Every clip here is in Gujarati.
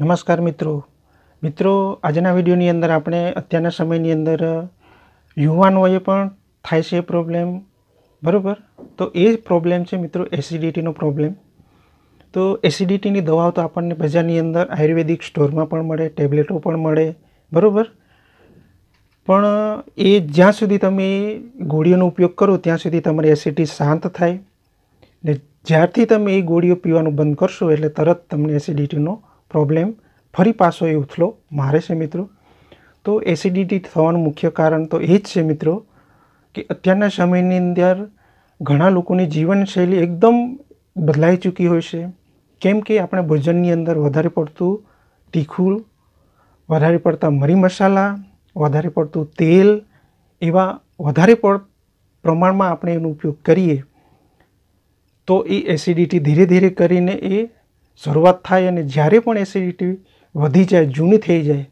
નમસ્કાર મિત્રો મિત્રો આજના વિડીયોની અંદર આપણે અત્યારના સમયની અંદર યુવાનોએ પણ થાય છે પ્રોબ્લેમ બરાબર તો એ પ્રોબ્લેમ છે મિત્રો એસિડિટીનો પ્રોબ્લેમ તો એસિડિટીની દવાઓ તો આપણને બજારની અંદર આયુર્વેદિક સ્ટોરમાં પણ મળે ટેબ્લેટો પણ મળે બરાબર પણ એ જ્યાં સુધી તમે ગોળીઓનો ઉપયોગ કરો ત્યાં સુધી તમારી એસિડિટી શાંત થાય ને જ્યારથી તમે એ ગોળીઓ પીવાનું બંધ કરશો એટલે તરત તમને એસિડિટીનો પ્રોબ્લેમ ફરી પાછો એ ઉથલો મારે છે મિત્રો તો એસિડિટી થવાનું મુખ્ય કારણ તો એ જ છે મિત્રો કે અત્યારના સમયની અંદર ઘણા લોકોની જીવનશૈલી એકદમ બદલાઈ ચૂકી હોય છે કેમ કે આપણે ભોજનની અંદર વધારે પડતું તીખું વધારે પડતા મરી મસાલા વધારે પડતું તેલ એવા વધારે પડ પ્રમાણમાં આપણે એનો ઉપયોગ કરીએ તો એ એસિડિટી ધીરે ધીરે કરીને એ શરૂઆત થાય અને જ્યારે પણ એસિડિટી વધી જાય જૂની થઈ જાય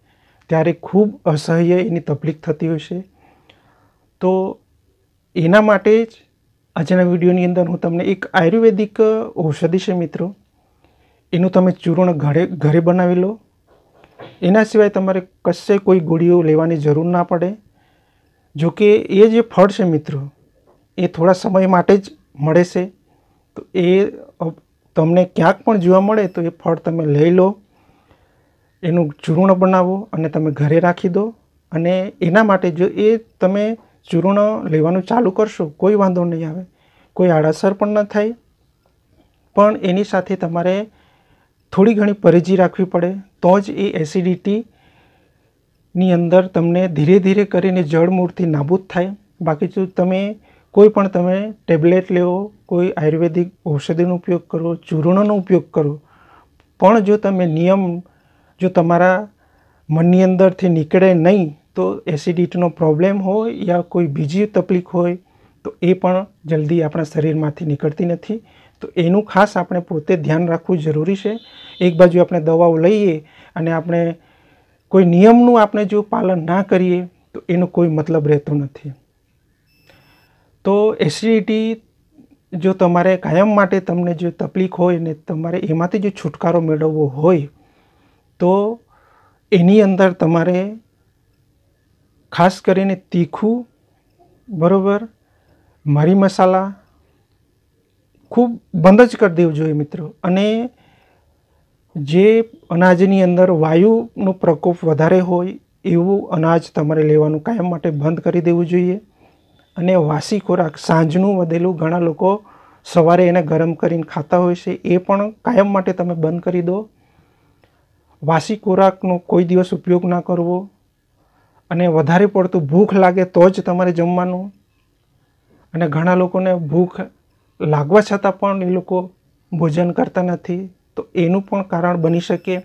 ત્યારે ખૂબ અસહ્ય એની તકલીફ થતી હોય છે તો એના માટે જ આજના વિડીયોની અંદર હું તમને એક આયુર્વેદિક ઔષધિ છે મિત્રો એનું તમે ચૂર્ણ ઘરે ઘરે બનાવી લો એના સિવાય તમારે કશે કોઈ ગોળીઓ લેવાની જરૂર ના પડે જો કે એ જે ફળ છે મિત્રો એ થોડા સમય માટે જ મળે છે તો એ તમને ક્યાંક પણ જોવા મળે તો એ ફળ તમે લઈ લો એનું ચૂર્ણ બનાવો અને તમે ઘરે રાખી દો અને એના માટે જો એ તમે ચૂર્ણ લેવાનું ચાલુ કરશો કોઈ વાંધો નહીં આવે કોઈ આડાસર પણ ન થાય પણ એની સાથે તમારે થોડી ઘણી પરેજી રાખવી પડે તો જ એ એસિડિટીની અંદર તમને ધીરે ધીરે કરીને જળમૂળથી નાબૂદ થાય બાકી જો તમે કોઈ પણ તમે ટેબ્લેટ લેવો કોઈ આયુર્વેદિક ઔષધિનો ઉપયોગ કરો ચૂર્ણનો ઉપયોગ કરો પણ જો તમે નિયમ જો તમારા મનની અંદરથી નીકળે નહીં તો એસિડિટીનો પ્રોબ્લેમ હોય યા કોઈ બીજી તકલીફ હોય તો એ પણ જલ્દી આપણા શરીરમાંથી નીકળતી નથી તો એનું ખાસ આપણે પોતે ધ્યાન રાખવું જરૂરી છે એક બાજુ આપણે દવાઓ લઈએ અને આપણે કોઈ નિયમનું આપણે જો પાલન ના કરીએ તો એનો કોઈ મતલબ રહેતો નથી તો એસિડિટી e જો તમારે કાયમ માટે તમને જો તકલીફ હોય ને તમારે એમાંથી જો છુટકારો મેળવવો હોય તો એની અંદર તમારે ખાસ કરીને તીખું બરાબર મરી મસાલા ખૂબ બંધ જ કરી દેવું જોઈએ મિત્રો અને જે અનાજની અંદર વાયુનો પ્રકોપ વધારે હોય એવું અનાજ તમારે લેવાનું કાયમ માટે બંધ કરી દેવું જોઈએ અને વાસી ખોરાક સાંજનું વધેલું ઘણા લોકો સવારે એને ગરમ કરીને ખાતા હોય છે એ પણ કાયમ માટે તમે બંધ કરી દો વાસી ખોરાકનો કોઈ દિવસ ઉપયોગ ના કરવો અને વધારે પડતું ભૂખ લાગે તો જ તમારે જમવાનું અને ઘણા લોકોને ભૂખ લાગવા છતાં પણ એ લોકો ભોજન કરતા નથી તો એનું પણ કારણ બની શકે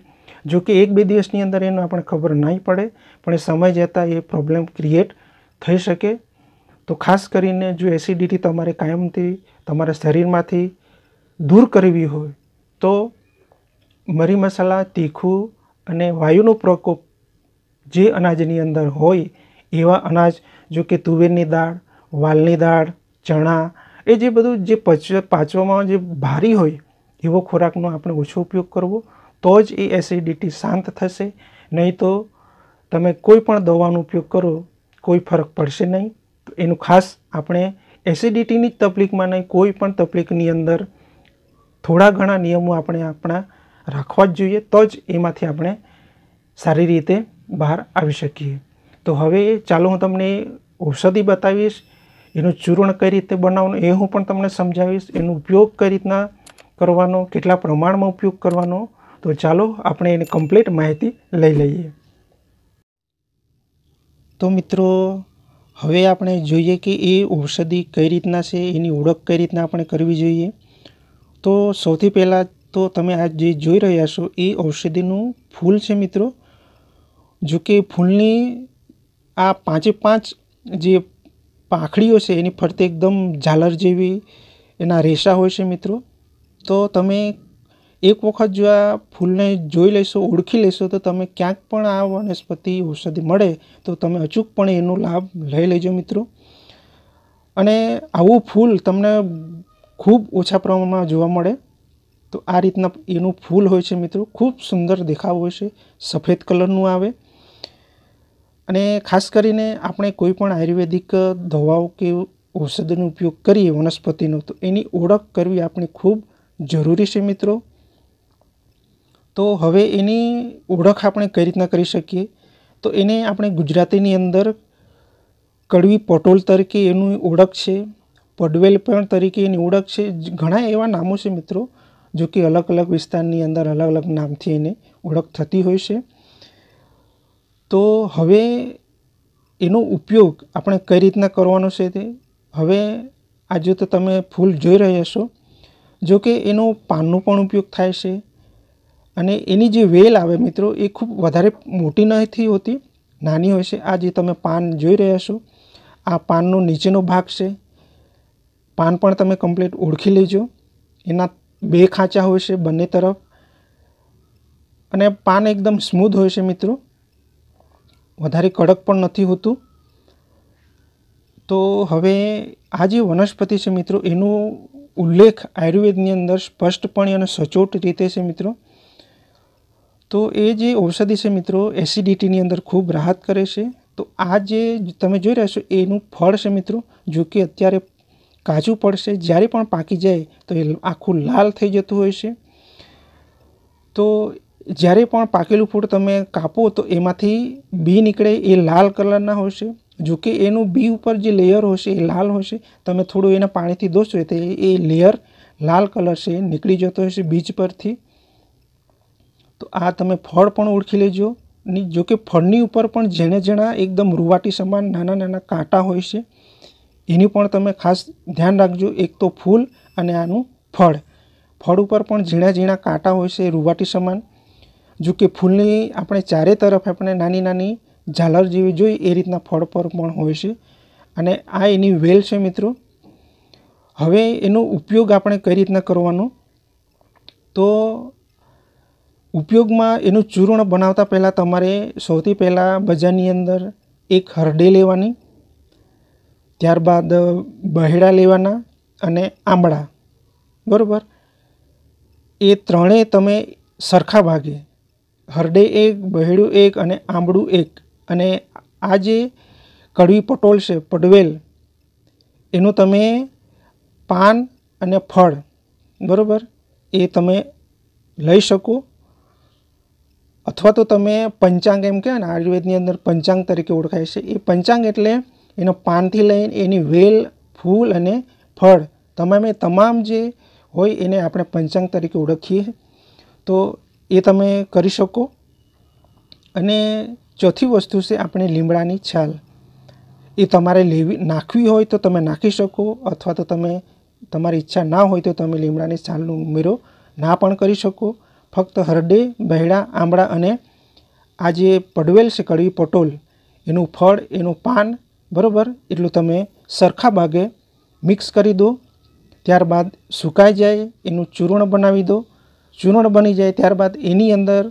જો કે એક બે દિવસની અંદર એનું આપણે ખબર નહીં પડે પણ એ સમય જતાં એ પ્રોબ્લેમ ક્રિએટ થઈ શકે તો ખાસ કરીને જો એસિડિટી તમારે કાયમથી તમારા શરીરમાંથી દૂર કરવી હોય તો મરી મસાલા તીખું અને વાયુનો પ્રકોપ જે અનાજની અંદર હોય એવા અનાજ જો કે તુવેરની દાળ વાલની દાળ ચણા એ જે બધું જે પચ પાચવામાં જે ભારી હોય એવો ખોરાકનો આપણે ઓછો ઉપયોગ કરવો તો જ એ એસિડિટી શાંત થશે નહીં તો તમે કોઈ પણ દવાનો ઉપયોગ કરો કોઈ ફરક પડશે નહીં એનું ખાસ આપણે એસિડિટીની જ તકલીફમાં નહીં કોઈ પણ તકલીફની અંદર થોડા ઘણા નિયમો આપણે આપણા રાખવા જ જોઈએ તો જ એમાંથી આપણે સારી રીતે બહાર આવી શકીએ તો હવે ચાલો હું તમને ઔષધિ બતાવીશ એનું ચૂર્ણ કઈ રીતે બનાવવાનું એ હું પણ તમને સમજાવીશ એનો ઉપયોગ કઈ રીતના કરવાનો કેટલા પ્રમાણમાં ઉપયોગ કરવાનો તો ચાલો આપણે એની કમ્પ્લીટ માહિતી લઈ લઈએ તો મિત્રો હવે આપણે જોઈએ કે એ ઔષધિ કઈ રીતના છે એની ઓળખ કઈ રીતના આપણે કરવી જોઈએ તો સૌથી પહેલાં તો તમે આ જે જોઈ રહ્યા છો એ ઔષધિનું ફૂલ છે મિત્રો જો કે ફૂલની આ પાંચે પાંચ જે પાંખડીઓ છે એની ફરતે એકદમ ઝાલર જેવી એના રેસા હોય છે મિત્રો તો તમે એક વખત જો આ ફૂલને જોઈ લેશો ઓળખી લેશો તો તમે ક્યાંક પણ આ વનસ્પતિ ઔષધિ મળે તો તમે અચૂકપણે એનો લાભ લઈ લેજો મિત્રો અને આવું ફૂલ તમને ખૂબ ઓછા પ્રમાણમાં જોવા મળે તો આ રીતના એનું ફૂલ હોય છે મિત્રો ખૂબ સુંદર દેખાવ હોય છે સફેદ કલરનું આવે અને ખાસ કરીને આપણે કોઈ પણ આયુર્વેદિક દવાઓ કે ઔષધનો ઉપયોગ કરીએ વનસ્પતિનો તો એની ઓળખ કરવી આપણે ખૂબ જરૂરી છે મિત્રો તો હવે એની ઓળખ આપણે કઈ રીતના કરી શકીએ તો એને આપણે ગુજરાતીની અંદર કડવી પટોલ તરીકે એનું ઓળખ છે પડવેલ પણ તરીકે એની ઓળખ છે ઘણા એવા નામો છે મિત્રો જો કે અલગ અલગ વિસ્તારની અંદર અલગ અલગ નામથી એને ઓળખ થતી હોય છે તો હવે એનો ઉપયોગ આપણે કઈ રીતના કરવાનો છે તે હવે આજે તો તમે ફૂલ જોઈ રહ્યા છો જો કે એનો પાનનો પણ ઉપયોગ થાય છે અને એની જે વેલ આવે મિત્રો એ ખૂબ વધારે મોટી નથી હોતી નાની હોય છે આ જે તમે પાન જોઈ રહ્યા છો આ પાનનો નીચેનો ભાગ છે પાન પણ તમે કમ્પ્લીટ ઓળખી લેજો એના બે ખાંચા હોય છે બંને તરફ અને પાન એકદમ સ્મૂધ હોય છે મિત્રો વધારે કડક પણ નથી હોતું તો હવે આ જે વનસ્પતિ છે મિત્રો એનો ઉલ્લેખ આયુર્વેદની અંદર સ્પષ્ટપણે અને સચોટ રીતે છે મિત્રો તો એ જે ઔષધિ છે મિત્રો એસિડિટીની અંદર ખૂબ રાહત કરે છે તો આ જે તમે જોઈ રહ્યા છો એનું ફળ છે મિત્રો જો કે અત્યારે કાચું પડશે જ્યારે પણ પાકી જાય તો એ આખું લાલ થઈ જતું હોય છે તો જ્યારે પણ પાકેલું ફૂડ તમે કાપો તો એમાંથી બી નીકળે એ લાલ કલરના હશે જો કે એનું બી ઉપર જે લેયર હશે એ લાલ હશે તમે થોડું એના પાણીથી દોશો તો એ લેયર લાલ કલર છે નીકળી જતો છે બીજ પરથી તો આ તમે ફળ પણ ઓળખી લેજો ને જો કે ફળની ઉપર પણ જેણે જેણા એકદમ રૂવાટી સમાન નાના નાના કાંટા હોય છે એની પણ તમે ખાસ ધ્યાન રાખજો એક તો ફૂલ અને આનું ફળ ફળ ઉપર પણ ઝીણા ઝીણા કાંટા હોય છે રૂવાટી સમાન જો કે ફૂલની આપણે ચારે તરફ આપણે નાની નાની ઝાલર જેવી જોઈએ એ રીતના ફળ પર પણ હોય છે અને આ એની વેલ છે મિત્રો હવે એનો ઉપયોગ આપણે કઈ રીતના કરવાનો તો ઉપયોગમાં એનું ચૂર્ણ બનાવતા પહેલાં તમારે સૌથી પહેલાં બજારની અંદર એક હરડે લેવાની ત્યારબાદ બહેડા લેવાના અને આંબળા બરાબર એ ત્રણેય તમે સરખા ભાગે હરડે એક બહેડું એક અને આંબળું એક અને આ જે કડવી પટોલ છે પડવેલ એનું તમે પાન અને ફળ બરાબર એ તમે લઈ શકો અથવા તો તમે પંચાંગ એમ કહેવાય ને આયુર્વેદની અંદર પંચાંગ તરીકે ઓળખાય છે એ પંચાંગ એટલે એનો પાનથી લઈને એની વેલ ફૂલ અને ફળ તમામે તમામ જે હોય એને આપણે પંચાંગ તરીકે ઓળખીએ તો એ તમે કરી શકો અને ચોથી વસ્તુ છે આપણે લીમડાની છાલ એ તમારે લેવી નાખવી હોય તો તમે નાખી શકો અથવા તો તમે તમારી ઈચ્છા ના હોય તો તમે લીમડાની છાલનું ઉમેરો ના પણ કરી શકો ફક્ત હરડી બહેડા આંબળા અને આ જે પડવેલ છે કડવી પટોલ એનું ફળ એનું પાન બરાબર એટલું તમે સરખા ભાગે મિક્સ કરી દો ત્યારબાદ સુકાઈ જાય એનું ચૂર્ણ બનાવી દો ચૂર્ણ બની જાય ત્યારબાદ એની અંદર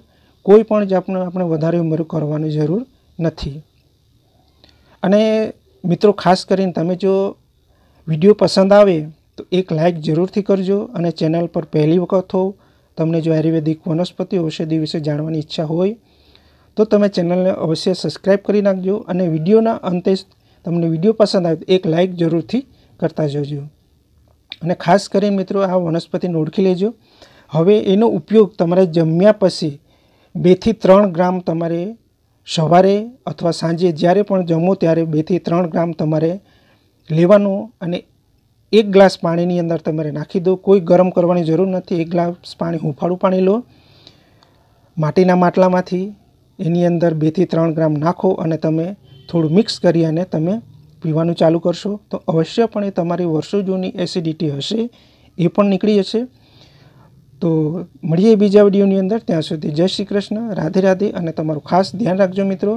કોઈ પણ જાતનું આપણે વધારે ઉમેરું કરવાની જરૂર નથી અને મિત્રો ખાસ કરીને તમે જો વિડીયો પસંદ આવે તો એક લાઇક જરૂરથી કરજો અને ચેનલ પર પહેલી વખત હોવ તમને જો આયુર્વેદિક વનસ્પતિ ઔષધિ વિશે જાણવાની ઈચ્છા હોય તો તમે ચેનલને અવશ્ય સબસ્ક્રાઈબ કરી નાખજો અને વિડીયોના અંતે તમને વિડીયો પસંદ આવે એક લાઇક જરૂરથી કરતા જજો અને ખાસ કરીને મિત્રો આ વનસ્પતિને ઓળખી લેજો હવે એનો ઉપયોગ તમારે જમ્યા પછી બેથી ત્રણ ગ્રામ તમારે સવારે અથવા સાંજે જ્યારે પણ જમો ત્યારે બેથી ત્રણ ગ્રામ તમારે લેવાનો અને એક ગ્લાસ પાણીની અંદર તમારે નાખી દો કોઈ ગરમ કરવાની જરૂર નથી એક ગ્લાસ પાણી હુંફાળું પાણી લો માટીના માટલામાંથી એની અંદર બેથી ત્રણ ગ્રામ નાખો અને તમે થોડું મિક્સ કરી અને તમે પીવાનું ચાલુ કરશો તો અવશ્ય પણ એ તમારી વર્ષો જૂની એસિડિટી હશે એ પણ નીકળી જશે તો મળીએ બીજા વિડીયોની અંદર ત્યાં સુધી જય શ્રી કૃષ્ણ રાધે રાધે અને તમારું ખાસ ધ્યાન રાખજો મિત્રો